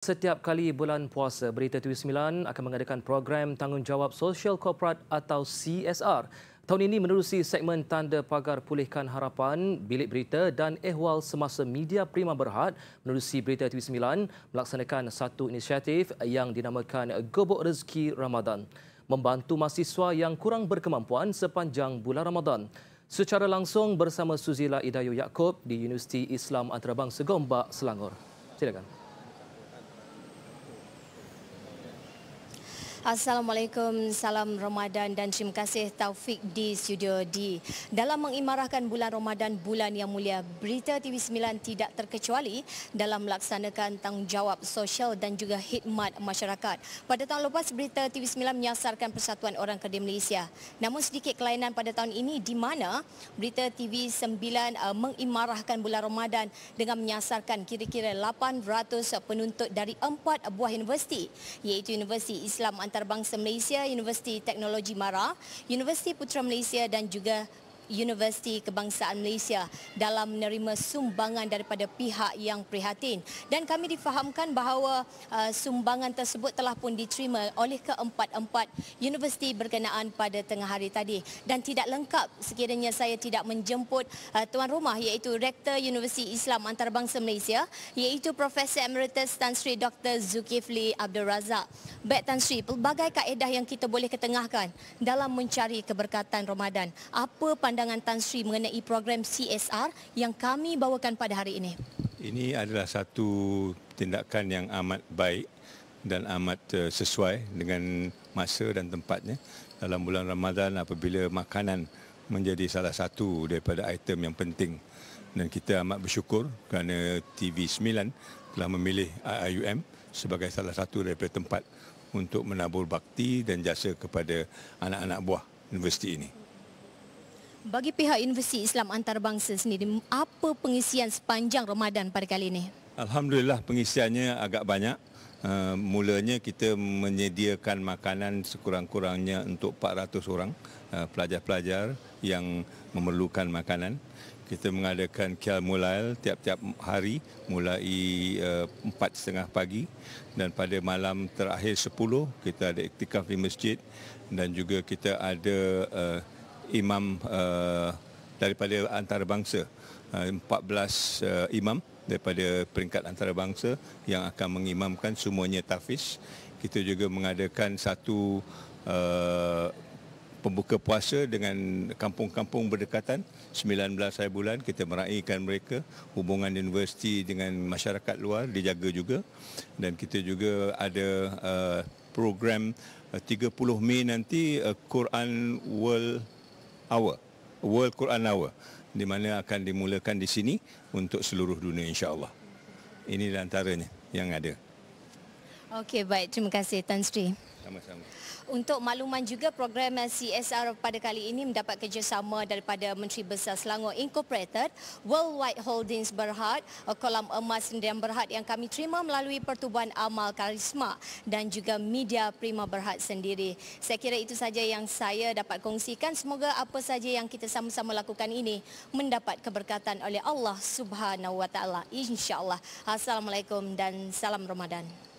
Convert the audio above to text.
Setiap kali bulan puasa, Berita TV9 akan mengadakan program tanggungjawab sosial korporat atau CSR. Tahun ini menerusi segmen Tanda Pagar Pulihkan Harapan, Bilik Berita dan Ehwal Semasa Media Prima Berhad menerusi Berita TV9 melaksanakan satu inisiatif yang dinamakan Gobok Rezeki Ramadan membantu mahasiswa yang kurang berkemampuan sepanjang bulan Ramadan. Secara langsung bersama Suzila Idayu Yaakob di Universiti Islam Antarabangsa Gombak, Selangor. Silakan. Assalamualaikum, salam Ramadan dan terima kasih Taufik di Studio D. Dalam mengimarahkan bulan Ramadan, bulan yang mulia, Berita TV9 tidak terkecuali dalam melaksanakan tanggungjawab sosial dan juga khidmat masyarakat. Pada tahun lepas, Berita TV9 menyasarkan Persatuan Orang Kerja Malaysia. Namun sedikit kelainan pada tahun ini di mana Berita TV9 uh, mengimarahkan bulan Ramadan dengan menyasarkan kira-kira 800 penuntut dari empat buah universiti iaitu Universiti Islam Antara Antarabangsa Malaysia, Universiti Teknologi Mara, Universiti Putra Malaysia dan juga Universiti Kebangsaan Malaysia dalam menerima sumbangan daripada pihak yang prihatin dan kami difahamkan bahawa uh, sumbangan tersebut telah pun diterima oleh keempat-empat universiti berkenaan pada tengah hari tadi dan tidak lengkap sekiranya saya tidak menjemput uh, tuan rumah iaitu Rektor Universiti Islam Antarabangsa Malaysia iaitu Profesor Emeritus Tan Sri Dr Zulkifli Abdul Razak. Baik Tan Sri, pelbagai kaedah yang kita boleh ketengahkan dalam mencari keberkatan Ramadan. Apa pandangan pandangan Tan Sri mengenai program CSR yang kami bawakan pada hari ini? Ini adalah satu tindakan yang amat baik dan amat eh, sesuai dengan masa dan tempatnya dalam bulan Ramadan apabila makanan menjadi salah satu daripada item yang penting dan kita amat bersyukur kerana TV9 telah memilih IIUM sebagai salah satu daripada tempat untuk menabur bakti dan jasa kepada anak-anak buah universiti ini. Bagi pihak Universiti Islam Antarabangsa sendiri, apa pengisian sepanjang Ramadan pada kali ini? Alhamdulillah pengisiannya agak banyak. Uh, mulanya kita menyediakan makanan sekurang-kurangnya untuk 400 orang uh, pelajar-pelajar uh, yang memerlukan makanan. Kita mengadakan kial mulail tiap-tiap hari mulai uh, 4.30 pagi dan pada malam terakhir 10 kita ada iktikaf di masjid dan juga kita ada uh, imam uh, daripada antarabangsa. Uh, 14 uh, imam daripada peringkat antarabangsa yang akan mengimamkan semuanya tafis. Kita juga mengadakan satu uh, pembuka puasa dengan kampung-kampung berdekatan 19 hari bulan kita meraihkan mereka hubungan universiti dengan masyarakat luar dijaga juga dan kita juga ada uh, program uh, 30 Mei nanti uh, Quran World Hour, World Quran Hour di mana akan dimulakan di sini untuk seluruh dunia insya-Allah. Ini antaranya yang ada. Okey, baik. Terima kasih Tan Sri. Sama-sama. Untuk makluman juga program CSR pada kali ini mendapat kerjasama daripada Menteri Besar Selangor Incorporated, Worldwide Holdings Berhad, Kolam Emas Sendirian Berhad yang kami terima melalui Pertubuhan Amal Karisma dan juga Media Prima Berhad sendiri. Saya kira itu saja yang saya dapat kongsikan. Semoga apa saja yang kita sama-sama lakukan ini mendapat keberkatan oleh Allah Subhanahu Wa Taala. Assalamualaikum dan salam Ramadan.